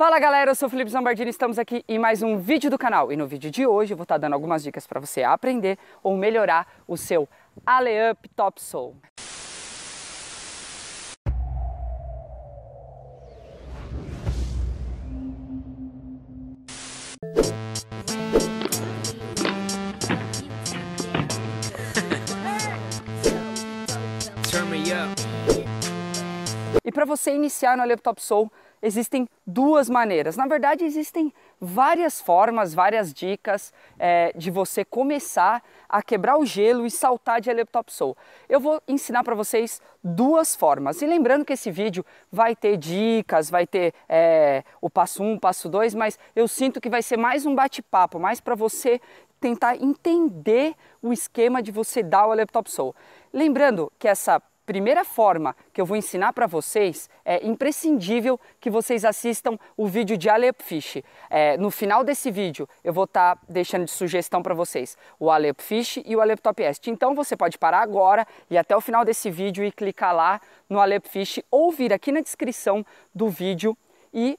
Fala galera, eu sou o Felipe Zambardini, estamos aqui em mais um vídeo do canal. E no vídeo de hoje eu vou estar tá dando algumas dicas para você aprender ou melhorar o seu Aleup Soul. E para você iniciar no Aleup Soul existem duas maneiras. Na verdade, existem várias formas, várias dicas é, de você começar a quebrar o gelo e saltar de soul. Eu vou ensinar para vocês duas formas. E lembrando que esse vídeo vai ter dicas, vai ter é, o passo 1, um, passo 2, mas eu sinto que vai ser mais um bate-papo, mais para você tentar entender o esquema de você dar o soul. Lembrando que essa primeira forma que eu vou ensinar para vocês é imprescindível que vocês assistam o vídeo de Alep Fish. É, no final desse vídeo eu vou estar tá deixando de sugestão para vocês o Alep Fish e o Alep Top Est. Então você pode parar agora e até o final desse vídeo e clicar lá no Alep Fish ou vir aqui na descrição do vídeo e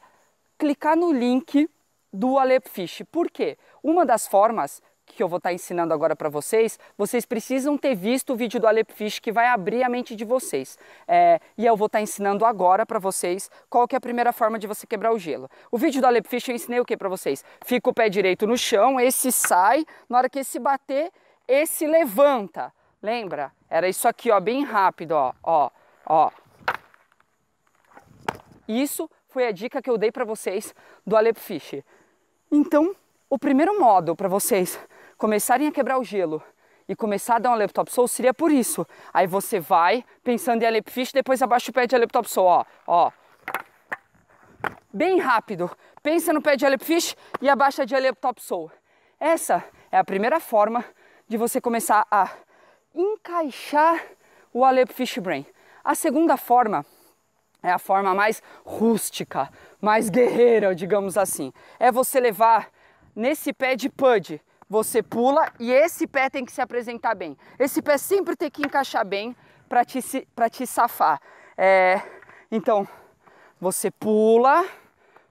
clicar no link do Alep Fish. Por quê? Uma das formas que eu vou estar tá ensinando agora para vocês, vocês precisam ter visto o vídeo do Alep Fish que vai abrir a mente de vocês. É, e eu vou estar tá ensinando agora para vocês qual que é a primeira forma de você quebrar o gelo. O vídeo do Alep Fish eu ensinei o que para vocês? Fica o pé direito no chão, esse sai, na hora que esse bater, esse levanta. Lembra? Era isso aqui, ó, bem rápido, ó, ó, ó. Isso foi a dica que eu dei para vocês do Alep Fish. Então, o primeiro modo para vocês começarem a quebrar o gelo e começar a dar um soul seria por isso. Aí você vai pensando em Alepfish, depois abaixa o pé de soul ó, ó. Bem rápido. Pensa no pé de Alepfish e abaixa de soul Essa é a primeira forma de você começar a encaixar o Alepfish Brain. A segunda forma é a forma mais rústica, mais guerreira, digamos assim. É você levar nesse pé de PUD, você pula e esse pé tem que se apresentar bem. Esse pé sempre tem que encaixar bem para te, te safar. É, então, você pula,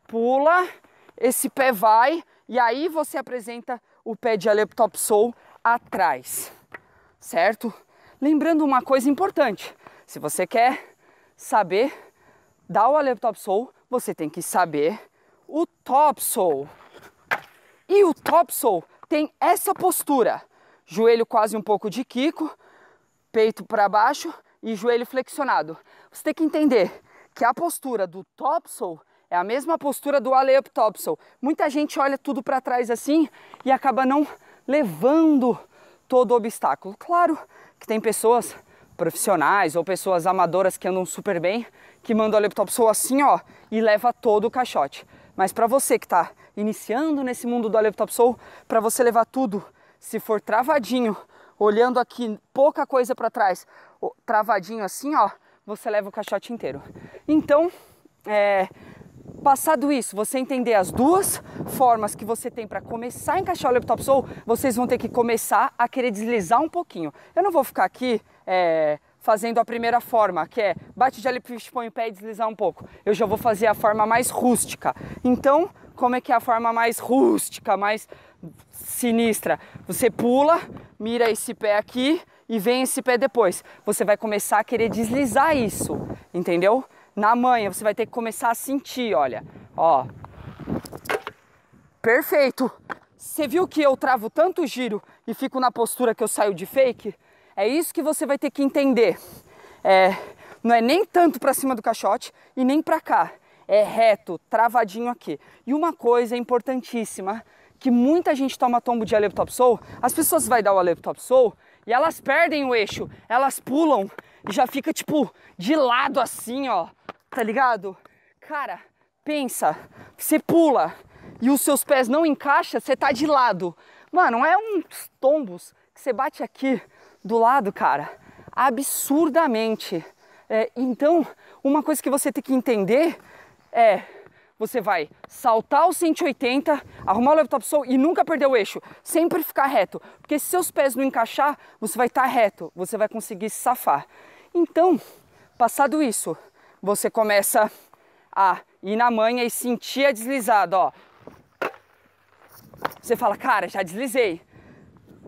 pula, esse pé vai e aí você apresenta o pé de Aleptop Soul atrás, certo? Lembrando uma coisa importante, se você quer saber dar o Aleptop Soul, você tem que saber o Top Soul. E o Top Soul tem essa postura. Joelho quase um pouco de quico, peito para baixo e joelho flexionado. Você tem que entender que a postura do topsol é a mesma postura do alley-up Muita gente olha tudo para trás assim e acaba não levando todo o obstáculo. Claro que tem pessoas profissionais ou pessoas amadoras que andam super bem que mandam o alley-up assim, ó, e leva todo o caixote. Mas para você que está iniciando nesse mundo do Aleptop Soul, para você levar tudo, se for travadinho, olhando aqui pouca coisa para trás, travadinho assim, ó, você leva o caixote inteiro. Então, é, passado isso, você entender as duas formas que você tem para começar a encaixar o laptop soul, vocês vão ter que começar a querer deslizar um pouquinho. Eu não vou ficar aqui é, fazendo a primeira forma, que é bate de jellyfish, põe o pé e deslizar um pouco. Eu já vou fazer a forma mais rústica. Então, como é que é a forma mais rústica, mais sinistra? Você pula, mira esse pé aqui e vem esse pé depois. Você vai começar a querer deslizar isso, entendeu? Na manha, você vai ter que começar a sentir, olha. Ó. Perfeito. Você viu que eu travo tanto giro e fico na postura que eu saio de fake? É isso que você vai ter que entender. É, não é nem tanto para cima do caixote e nem para cá. É reto, travadinho aqui. E uma coisa importantíssima, que muita gente toma tombo de Alep Top Soul, as pessoas vai dar o Alep Top Soul e elas perdem o eixo, elas pulam e já fica tipo de lado assim, ó. Tá ligado? Cara, pensa, você pula e os seus pés não encaixam, você tá de lado. Mano, não é uns tombos que você bate aqui, do lado, cara, absurdamente. É, então, uma coisa que você tem que entender é você vai saltar o 180, arrumar o laptop soul e nunca perder o eixo, sempre ficar reto, porque se seus pés não encaixar, você vai estar tá reto, você vai conseguir se safar. Então, passado isso, você começa a ir na manha e sentir a deslizada, ó. Você fala, cara, já deslizei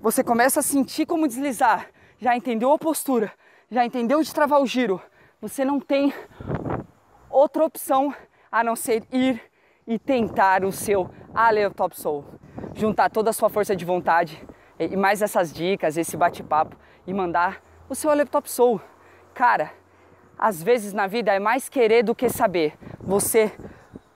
você começa a sentir como deslizar, já entendeu a postura, já entendeu de travar o giro, você não tem outra opção a não ser ir e tentar o seu All-Top Soul. Juntar toda a sua força de vontade eh, e mais essas dicas, esse bate-papo e mandar o seu All-Top Soul. Cara, às vezes na vida é mais querer do que saber. Você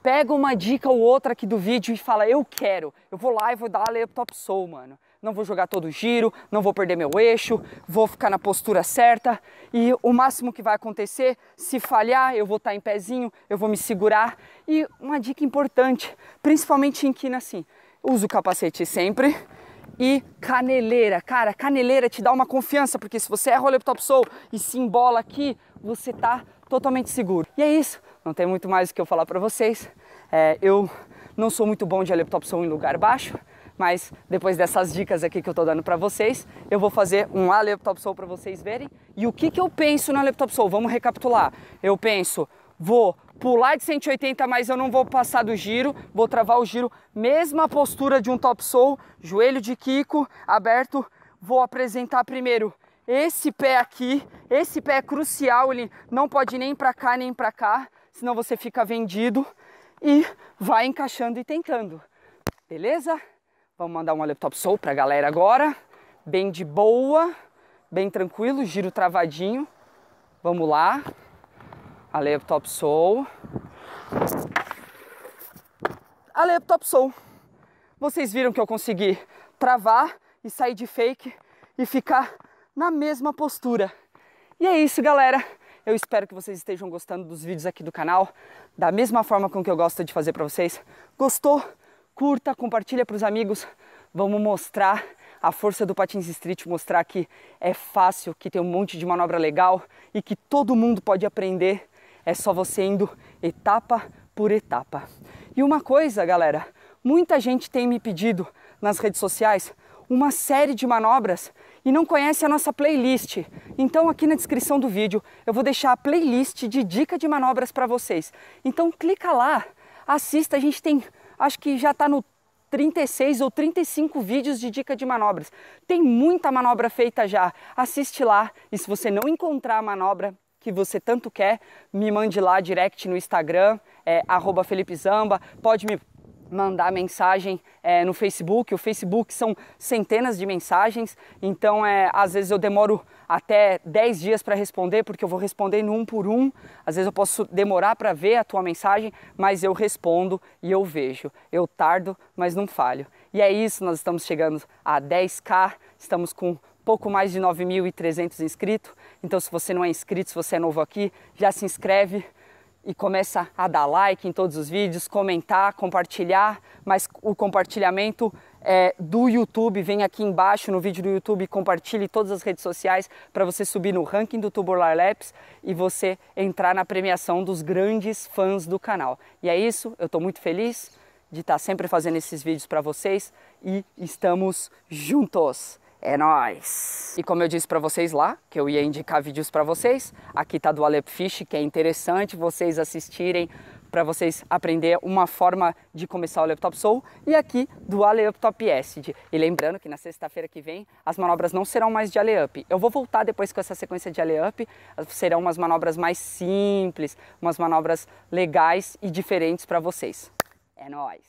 pega uma dica ou outra aqui do vídeo e fala: Eu quero, eu vou lá e vou dar a top Soul, mano não vou jogar todo o giro, não vou perder meu eixo, vou ficar na postura certa e o máximo que vai acontecer, se falhar, eu vou estar tá em pezinho, eu vou me segurar. E uma dica importante, principalmente em quina assim, uso o capacete sempre, e caneleira. Cara, caneleira te dá uma confiança, porque se você erra o laptop soul e se embola aqui, você tá totalmente seguro. E é isso, não tem muito mais o que eu falar para vocês. É, eu não sou muito bom de laptop em lugar baixo, mas depois dessas dicas aqui que eu estou dando para vocês, eu vou fazer um Aleptop Soul para vocês verem. E o que, que eu penso no Aleptop Soul? Vamos recapitular. Eu penso, vou pular de 180, mas eu não vou passar do giro, vou travar o giro, mesma postura de um top soul, joelho de Kiko aberto, vou apresentar primeiro esse pé aqui, esse pé é crucial, ele não pode nem para cá nem para cá, senão você fica vendido e vai encaixando e tentando. Beleza? Vamos mandar um laptop soul pra galera agora. Bem de boa, bem tranquilo, giro travadinho. Vamos lá. A laptop soul. A laptop soul. Vocês viram que eu consegui travar e sair de fake e ficar na mesma postura. E é isso, galera. Eu espero que vocês estejam gostando dos vídeos aqui do canal, da mesma forma com que eu gosto de fazer para vocês. Gostou? curta, compartilha para os amigos. Vamos mostrar a força do Patins Street, mostrar que é fácil, que tem um monte de manobra legal e que todo mundo pode aprender. É só você indo etapa por etapa. E uma coisa, galera, muita gente tem me pedido nas redes sociais uma série de manobras e não conhece a nossa playlist. Então aqui na descrição do vídeo eu vou deixar a playlist de dica de manobras para vocês. Então clica lá, assista, a gente tem acho que já está no 36 ou 35 vídeos de dica de manobras. Tem muita manobra feita já. Assiste lá e se você não encontrar a manobra que você tanto quer, me mande lá direct no Instagram, é, @felipezamba. Pode me mandar mensagem é, no Facebook. O Facebook são centenas de mensagens, então é, às vezes eu demoro até 10 dias para responder, porque eu vou respondendo um por um. Às vezes eu posso demorar para ver a tua mensagem, mas eu respondo e eu vejo. Eu tardo, mas não falho. E é isso, nós estamos chegando a 10k, estamos com pouco mais de 9.300 inscritos. Então, se você não é inscrito, se você é novo aqui, já se inscreve e começa a dar like em todos os vídeos, comentar, compartilhar, mas o compartilhamento é, do YouTube, vem aqui embaixo no vídeo do YouTube, compartilhe todas as redes sociais para você subir no ranking do Tubular Labs e você entrar na premiação dos grandes fãs do canal. E é isso, eu estou muito feliz de estar tá sempre fazendo esses vídeos para vocês e estamos juntos. É nóis! E como eu disse para vocês lá, que eu ia indicar vídeos para vocês, aqui tá do Alep Fish, que é interessante vocês assistirem para vocês aprender uma forma de começar o Laptop Soul e aqui do A top Acid. E lembrando que na sexta-feira que vem as manobras não serão mais de aleup. Up. Eu vou voltar depois com essa sequência de aleup. Up, serão umas manobras mais simples, umas manobras legais e diferentes para vocês. É nóis!